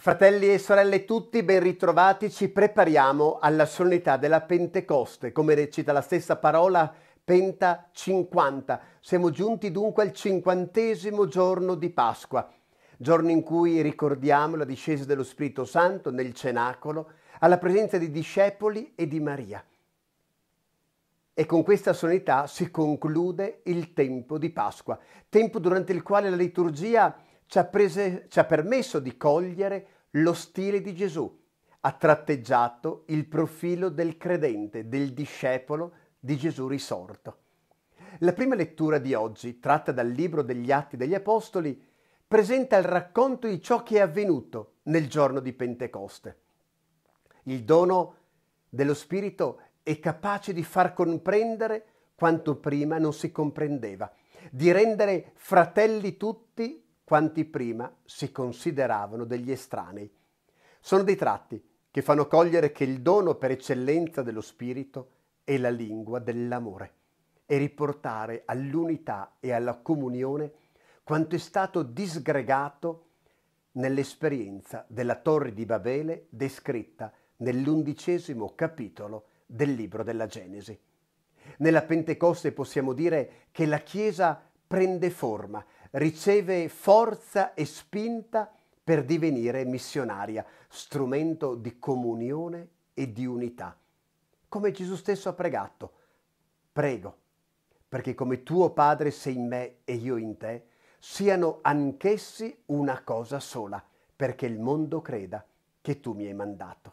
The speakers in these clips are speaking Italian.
Fratelli e sorelle tutti, ben ritrovati, ci prepariamo alla solennità della Pentecoste, come recita la stessa parola Penta 50. Siamo giunti dunque al cinquantesimo giorno di Pasqua, giorno in cui ricordiamo la discesa dello Spirito Santo nel cenacolo, alla presenza di discepoli e di Maria. E con questa solennità si conclude il tempo di Pasqua, tempo durante il quale la liturgia ci ha, prese, ci ha permesso di cogliere lo stile di Gesù, ha tratteggiato il profilo del credente, del discepolo di Gesù risorto. La prima lettura di oggi, tratta dal libro degli Atti degli Apostoli, presenta il racconto di ciò che è avvenuto nel giorno di Pentecoste. Il dono dello Spirito è capace di far comprendere quanto prima non si comprendeva, di rendere fratelli tutti quanti prima si consideravano degli estranei. Sono dei tratti che fanno cogliere che il dono per eccellenza dello spirito è la lingua dell'amore e riportare all'unità e alla comunione quanto è stato disgregato nell'esperienza della torre di Babele descritta nell'undicesimo capitolo del libro della Genesi. Nella Pentecoste possiamo dire che la Chiesa prende forma, riceve forza e spinta per divenire missionaria, strumento di comunione e di unità. Come Gesù stesso ha pregato, prego, perché come tuo Padre sei in me e io in te, siano anch'essi una cosa sola, perché il mondo creda che tu mi hai mandato.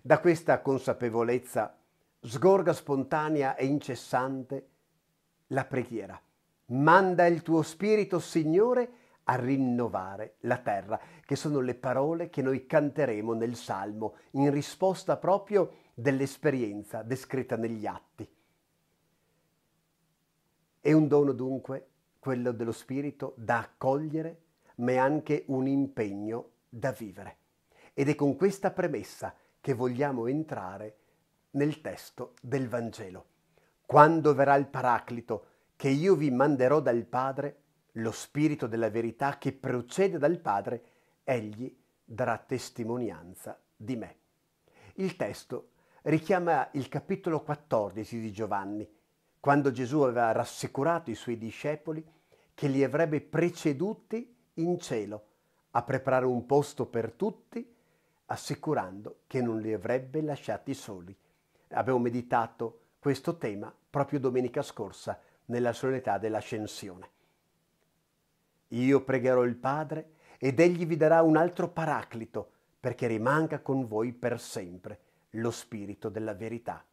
Da questa consapevolezza sgorga spontanea e incessante la preghiera Manda il tuo spirito, Signore, a rinnovare la terra, che sono le parole che noi canteremo nel Salmo in risposta proprio dell'esperienza descritta negli atti. È un dono dunque quello dello Spirito da accogliere, ma è anche un impegno da vivere. Ed è con questa premessa che vogliamo entrare nel testo del Vangelo. Quando verrà il Paraclito, che io vi manderò dal Padre, lo Spirito della verità che procede dal Padre, egli darà testimonianza di me. Il testo richiama il capitolo 14 di Giovanni, quando Gesù aveva rassicurato i suoi discepoli che li avrebbe preceduti in cielo a preparare un posto per tutti, assicurando che non li avrebbe lasciati soli. Abbiamo meditato questo tema proprio domenica scorsa nella solennità dell'ascensione. Io pregherò il Padre ed egli vi darà un altro paraclito perché rimanga con voi per sempre lo Spirito della verità.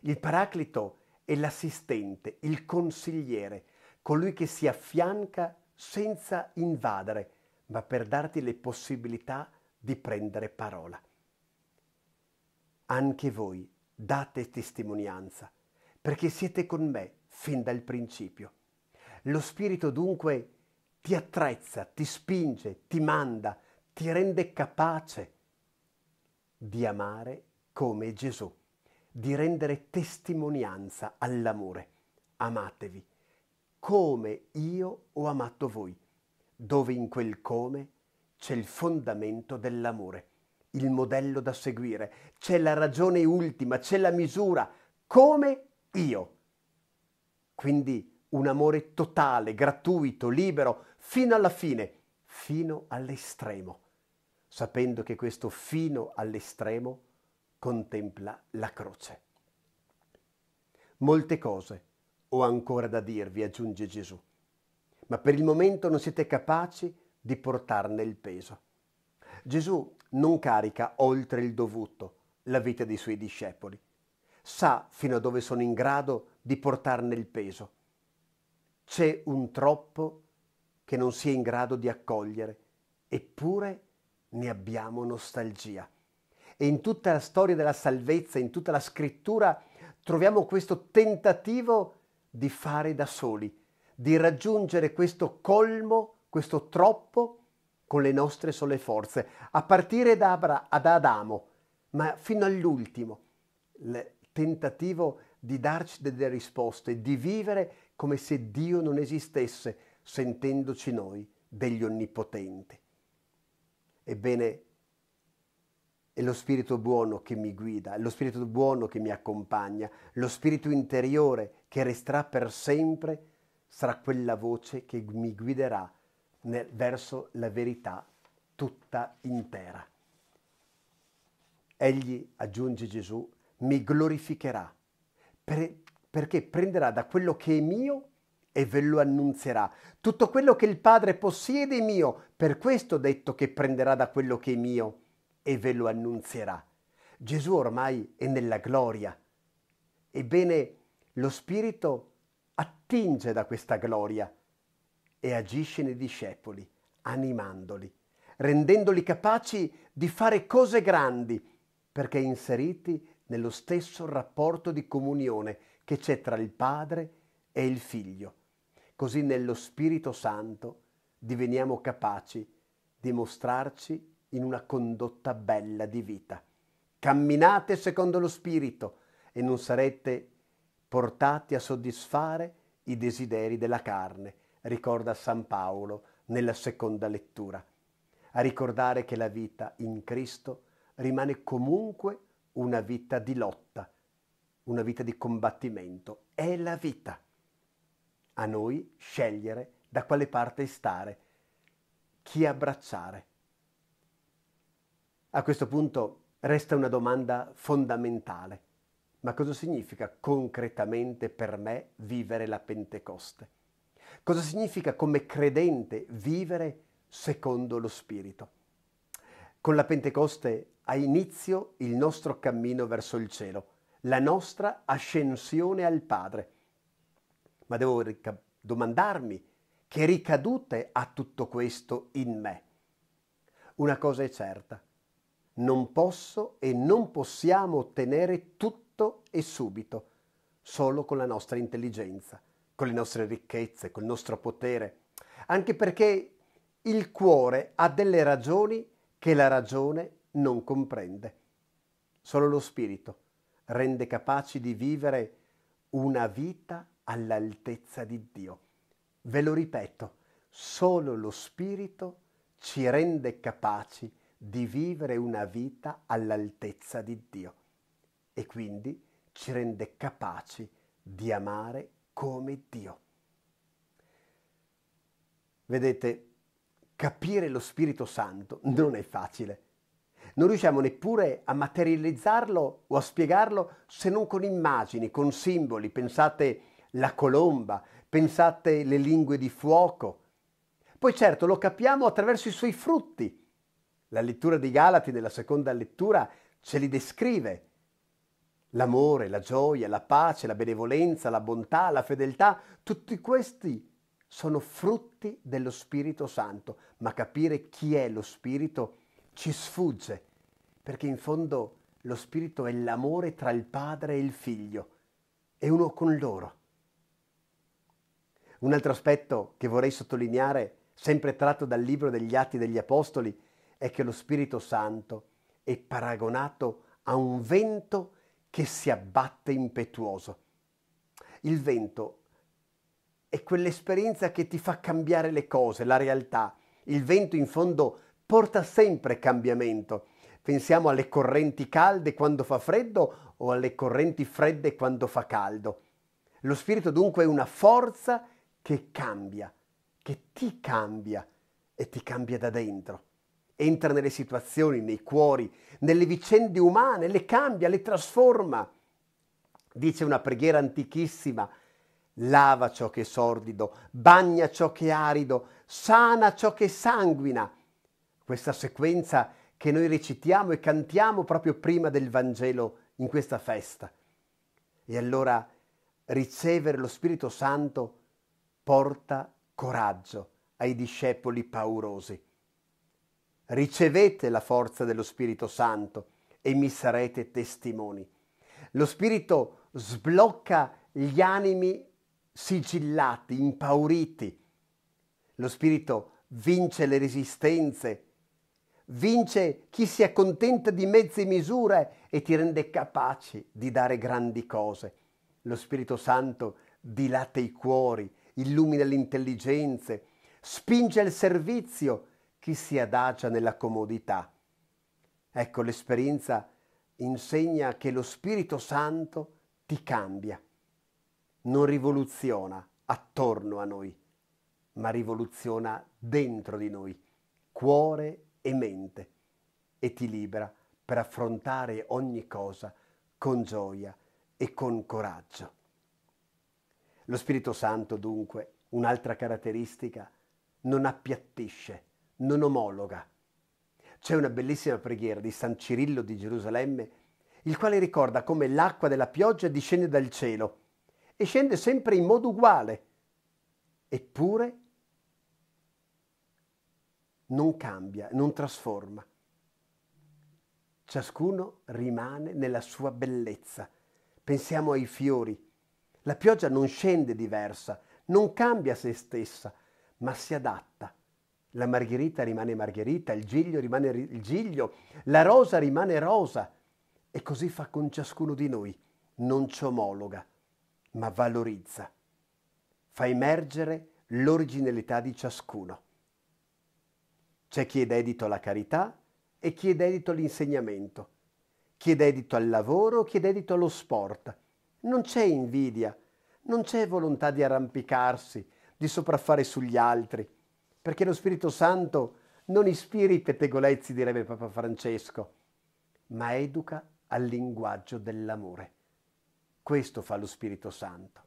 Il paraclito è l'assistente, il consigliere, colui che si affianca senza invadere, ma per darti le possibilità di prendere parola. Anche voi date testimonianza, perché siete con me fin dal principio. Lo Spirito dunque ti attrezza, ti spinge, ti manda, ti rende capace di amare come Gesù, di rendere testimonianza all'amore. Amatevi come io ho amato voi, dove in quel come c'è il fondamento dell'amore, il modello da seguire, c'è la ragione ultima, c'è la misura, come io. Quindi un amore totale, gratuito, libero, fino alla fine, fino all'estremo, sapendo che questo fino all'estremo contempla la croce. Molte cose ho ancora da dirvi, aggiunge Gesù, ma per il momento non siete capaci di portarne il peso. Gesù non carica oltre il dovuto la vita dei suoi discepoli, sa fino a dove sono in grado di portarne il peso. C'è un troppo che non si è in grado di accogliere, eppure ne abbiamo nostalgia. E in tutta la storia della salvezza, in tutta la scrittura, troviamo questo tentativo di fare da soli, di raggiungere questo colmo, questo troppo, con le nostre sole forze, a partire da, Abra- ad Adamo, ma fino all'ultimo tentativo di darci delle risposte, di vivere come se Dio non esistesse, sentendoci noi degli onnipotenti. Ebbene, è lo spirito buono che mi guida, è lo spirito buono che mi accompagna, lo spirito interiore che resterà per sempre, sarà quella voce che mi guiderà nel, verso la verità tutta intera. Egli, aggiunge Gesù, mi glorificherà, per, perché prenderà da quello che è mio e ve lo annunzierà. Tutto quello che il Padre possiede è mio, per questo ho detto che prenderà da quello che è mio e ve lo annunzierà. Gesù ormai è nella gloria. Ebbene, lo Spirito attinge da questa gloria e agisce nei discepoli, animandoli, rendendoli capaci di fare cose grandi, perché inseriti nello stesso rapporto di comunione che c'è tra il Padre e il Figlio. Così nello Spirito Santo diveniamo capaci di mostrarci in una condotta bella di vita. Camminate secondo lo Spirito e non sarete portati a soddisfare i desideri della carne, ricorda San Paolo nella seconda lettura, a ricordare che la vita in Cristo rimane comunque una vita di lotta, una vita di combattimento. È la vita. A noi scegliere da quale parte stare, chi abbracciare. A questo punto resta una domanda fondamentale. Ma cosa significa concretamente per me vivere la Pentecoste? Cosa significa come credente vivere secondo lo Spirito? Con la Pentecoste ha inizio il nostro cammino verso il cielo, la nostra ascensione al Padre. Ma devo rica- domandarmi che ricadute ha tutto questo in me. Una cosa è certa, non posso e non possiamo ottenere tutto e subito, solo con la nostra intelligenza, con le nostre ricchezze, col nostro potere, anche perché il cuore ha delle ragioni che la ragione non comprende. Solo lo Spirito rende capaci di vivere una vita all'altezza di Dio. Ve lo ripeto, solo lo Spirito ci rende capaci di vivere una vita all'altezza di Dio e quindi ci rende capaci di amare come Dio. Vedete, capire lo Spirito Santo non è facile non riusciamo neppure a materializzarlo o a spiegarlo se non con immagini, con simboli. Pensate la colomba, pensate le lingue di fuoco. Poi certo lo capiamo attraverso i suoi frutti. La lettura di Galati nella seconda lettura ce li descrive. L'amore, la gioia, la pace, la benevolenza, la bontà, la fedeltà, tutti questi sono frutti dello Spirito Santo, ma capire chi è lo Spirito ci sfugge perché in fondo lo spirito è l'amore tra il padre e il figlio, è uno con loro. Un altro aspetto che vorrei sottolineare, sempre tratto dal libro degli Atti degli Apostoli, è che lo Spirito Santo è paragonato a un vento che si abbatte impetuoso. Il vento è quell'esperienza che ti fa cambiare le cose, la realtà. Il vento in fondo porta sempre cambiamento Pensiamo alle correnti calde quando fa freddo o alle correnti fredde quando fa caldo. Lo spirito dunque è una forza che cambia, che ti cambia e ti cambia da dentro. Entra nelle situazioni, nei cuori, nelle vicende umane, le cambia, le trasforma. Dice una preghiera antichissima, lava ciò che è sordido, bagna ciò che è arido, sana ciò che sanguina. Questa sequenza è che noi recitiamo e cantiamo proprio prima del Vangelo in questa festa. E allora ricevere lo Spirito Santo porta coraggio ai discepoli paurosi. Ricevete la forza dello Spirito Santo e mi sarete testimoni. Lo Spirito sblocca gli animi sigillati, impauriti. Lo Spirito vince le resistenze Vince chi si accontenta di mezze misure e ti rende capaci di dare grandi cose. Lo Spirito Santo dilata i cuori, illumina le intelligenze, spinge al servizio chi si adagia nella comodità. Ecco, l'esperienza insegna che lo Spirito Santo ti cambia, non rivoluziona attorno a noi, ma rivoluziona dentro di noi, cuore e mente e ti libera per affrontare ogni cosa con gioia e con coraggio. Lo Spirito Santo, dunque, un'altra caratteristica, non appiattisce, non omologa. C'è una bellissima preghiera di San Cirillo di Gerusalemme, il quale ricorda come l'acqua della pioggia discende dal cielo e scende sempre in modo uguale, eppure non cambia, non trasforma. Ciascuno rimane nella sua bellezza. Pensiamo ai fiori. La pioggia non scende diversa, non cambia se stessa, ma si adatta. La margherita rimane margherita, il giglio rimane il giglio, la rosa rimane rosa. E così fa con ciascuno di noi. Non ci omologa, ma valorizza. Fa emergere l'originalità di ciascuno. C'è chi è dedito alla carità e chi è dedito all'insegnamento, chi è dedito al lavoro, chi è dedito allo sport. Non c'è invidia, non c'è volontà di arrampicarsi, di sopraffare sugli altri, perché lo Spirito Santo non ispiri i pettegolezzi, direbbe Papa Francesco, ma educa al linguaggio dell'amore. Questo fa lo Spirito Santo.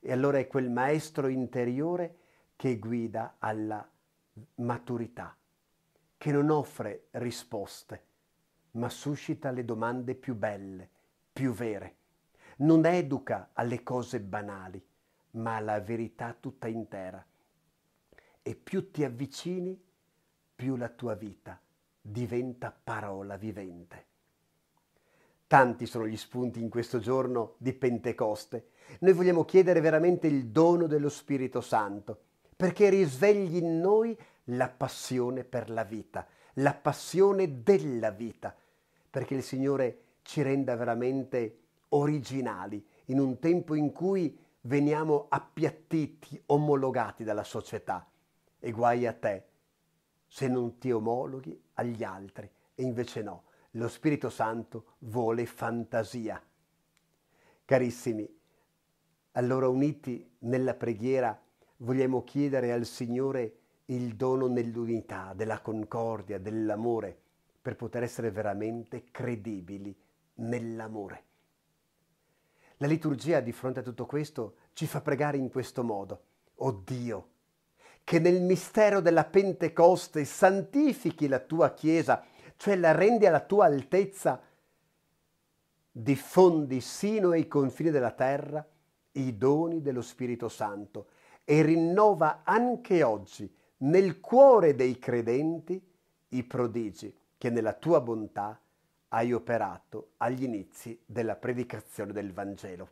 E allora è quel maestro interiore che guida alla maturità, che non offre risposte, ma suscita le domande più belle, più vere. Non educa alle cose banali, ma alla verità tutta intera. E più ti avvicini, più la tua vita diventa parola vivente. Tanti sono gli spunti in questo giorno di Pentecoste. Noi vogliamo chiedere veramente il dono dello Spirito Santo, perché risvegli in noi la passione per la vita, la passione della vita, perché il Signore ci renda veramente originali in un tempo in cui veniamo appiattiti, omologati dalla società. E guai a te se non ti omologhi agli altri. E invece no, lo Spirito Santo vuole fantasia. Carissimi, allora uniti nella preghiera vogliamo chiedere al Signore il dono nell'unità, della concordia, dell'amore, per poter essere veramente credibili nell'amore. La liturgia di fronte a tutto questo ci fa pregare in questo modo. O Dio, che nel mistero della Pentecoste santifichi la tua Chiesa, cioè la rendi alla tua altezza, diffondi sino ai confini della terra i doni dello Spirito Santo e rinnova anche oggi nel cuore dei credenti i prodigi che nella tua bontà hai operato agli inizi della predicazione del Vangelo.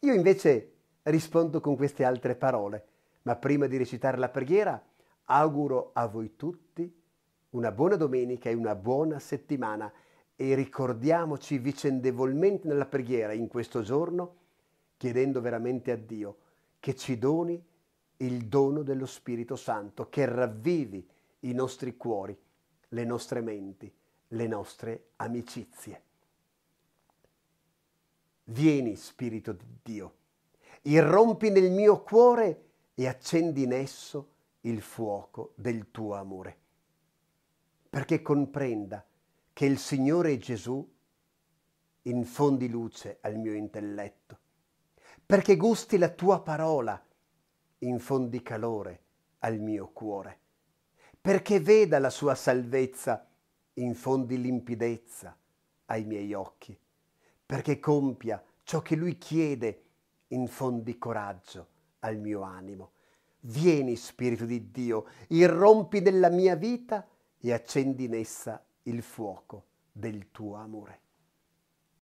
Io invece rispondo con queste altre parole, ma prima di recitare la preghiera auguro a voi tutti una buona domenica e una buona settimana e ricordiamoci vicendevolmente nella preghiera in questo giorno, chiedendo veramente a Dio che ci doni il dono dello Spirito Santo che ravvivi i nostri cuori, le nostre menti, le nostre amicizie. Vieni Spirito di Dio, irrompi nel mio cuore e accendi in esso il fuoco del tuo amore, perché comprenda che il Signore Gesù infondi luce al mio intelletto, perché gusti la tua parola, infondi calore al mio cuore, perché veda la sua salvezza, infondi limpidezza ai miei occhi, perché compia ciò che lui chiede, infondi coraggio al mio animo. Vieni, Spirito di Dio, irrompi nella mia vita e accendi in essa il fuoco del tuo amore.